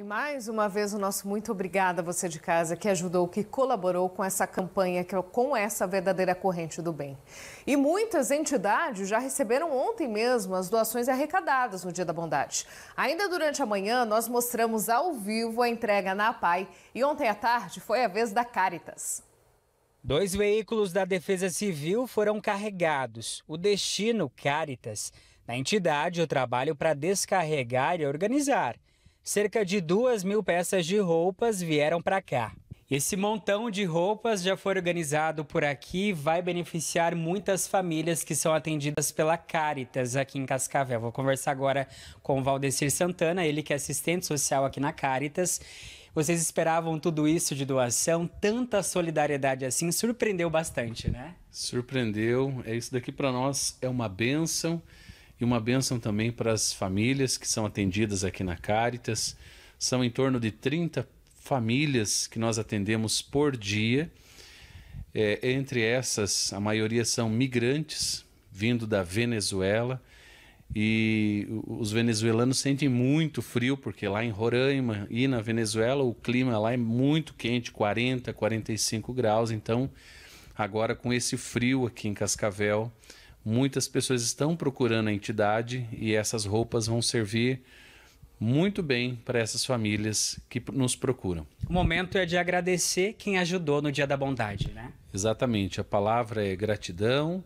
E mais uma vez o nosso muito obrigada a você de casa que ajudou, que colaborou com essa campanha, é com essa verdadeira corrente do bem. E muitas entidades já receberam ontem mesmo as doações arrecadadas no Dia da Bondade. Ainda durante a manhã, nós mostramos ao vivo a entrega na PAI e ontem à tarde foi a vez da Caritas. Dois veículos da Defesa Civil foram carregados. O destino Caritas. Na entidade, o trabalho para descarregar e organizar cerca de duas mil peças de roupas vieram para cá. Esse montão de roupas já foi organizado por aqui e vai beneficiar muitas famílias que são atendidas pela Caritas aqui em Cascavel. Vou conversar agora com o Valdecir Santana, ele que é assistente social aqui na Caritas. Vocês esperavam tudo isso de doação, tanta solidariedade assim, surpreendeu bastante, né? Surpreendeu. É isso daqui para nós é uma benção e uma bênção também para as famílias que são atendidas aqui na Caritas. São em torno de 30 famílias que nós atendemos por dia. É, entre essas, a maioria são migrantes vindo da Venezuela. E os venezuelanos sentem muito frio, porque lá em Roraima e na Venezuela o clima lá é muito quente 40, 45 graus. Então, agora com esse frio aqui em Cascavel, Muitas pessoas estão procurando a entidade e essas roupas vão servir muito bem para essas famílias que nos procuram. O momento é de agradecer quem ajudou no Dia da Bondade, né? Exatamente. A palavra é gratidão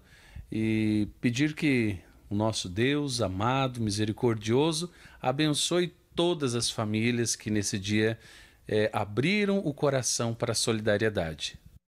e pedir que o nosso Deus amado, misericordioso, abençoe todas as famílias que nesse dia é, abriram o coração para a solidariedade.